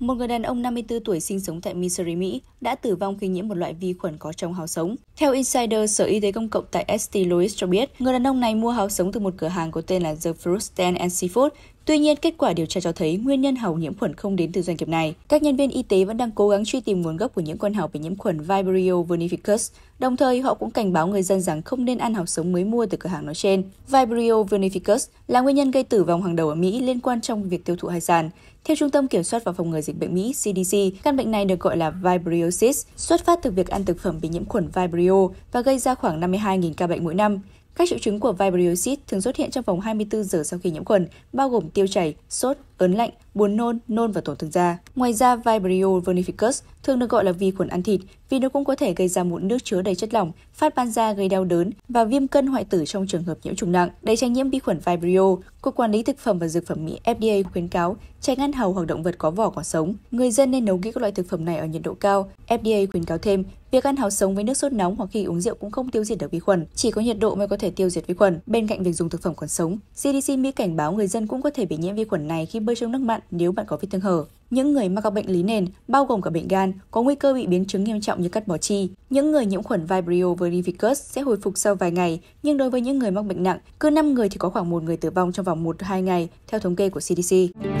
Một người đàn ông 54 tuổi sinh sống tại Missouri, Mỹ đã tử vong khi nhiễm một loại vi khuẩn có trong háo sống. Theo Insider, Sở Y tế Công cộng tại St. Louis cho biết, người đàn ông này mua háo sống từ một cửa hàng có tên là The Fruit Stand and Seafood Tuy nhiên, kết quả điều tra cho thấy nguyên nhân hầu nhiễm khuẩn không đến từ doanh nghiệp này. Các nhân viên y tế vẫn đang cố gắng truy tìm nguồn gốc của những con hầu bị nhiễm khuẩn Vibrio vulnificus. Đồng thời, họ cũng cảnh báo người dân rằng không nên ăn hầu sống mới mua từ cửa hàng nói trên. Vibrio vulnificus là nguyên nhân gây tử vong hàng đầu ở Mỹ liên quan trong việc tiêu thụ hải sản. Theo Trung tâm Kiểm soát và Phòng ngừa Dịch bệnh Mỹ CDC, căn bệnh này được gọi là vibriosis, xuất phát từ việc ăn thực phẩm bị nhiễm khuẩn Vibrio và gây ra khoảng 52.000 ca bệnh mỗi năm. Các triệu chứng của vibrio thường xuất hiện trong vòng 24 giờ sau khi nhiễm khuẩn, bao gồm tiêu chảy, sốt, ớn lạnh, buồn nôn, nôn và tổn thương da. Ngoài ra, Vibrio vernificus thường được gọi là vi khuẩn ăn thịt vì nó cũng có thể gây ra mụn nước chứa đầy chất lỏng, phát ban da gây đau đớn và viêm cân hoại tử trong trường hợp nhiễm trùng nặng. Để tránh nhiễm vi khuẩn Vibrio, Cục Quản lý Thực phẩm và Dược phẩm Mỹ FDA khuyến cáo tránh ăn hầu hoặc động vật có vỏ còn sống. Người dân nên nấu kỹ các loại thực phẩm này ở nhiệt độ cao. FDA khuyến cáo thêm, việc ăn hào sống với nước sốt nóng hoặc khi uống rượu cũng không tiêu diệt được vi khuẩn, chỉ có nhiệt độ mới có thể tiêu diệt vi khuẩn. Bên cạnh việc dùng thực phẩm còn sống, CDC Mỹ cảnh báo người dân cũng có thể bị nhiễm vi khuẩn này khi bơi trong nước mặn bạn nếu bạn có vết thương hở. Những người mắc các bệnh lý nền, bao gồm cả bệnh gan, có nguy cơ bị biến chứng nghiêm trọng như cắt bỏ chi. Những người nhiễm khuẩn Vibrio vermicus sẽ hồi phục sau vài ngày, nhưng đối với những người mắc bệnh nặng, cứ 5 người thì có khoảng một người tử vong trong vòng 1-2 ngày, theo thống kê của CDC.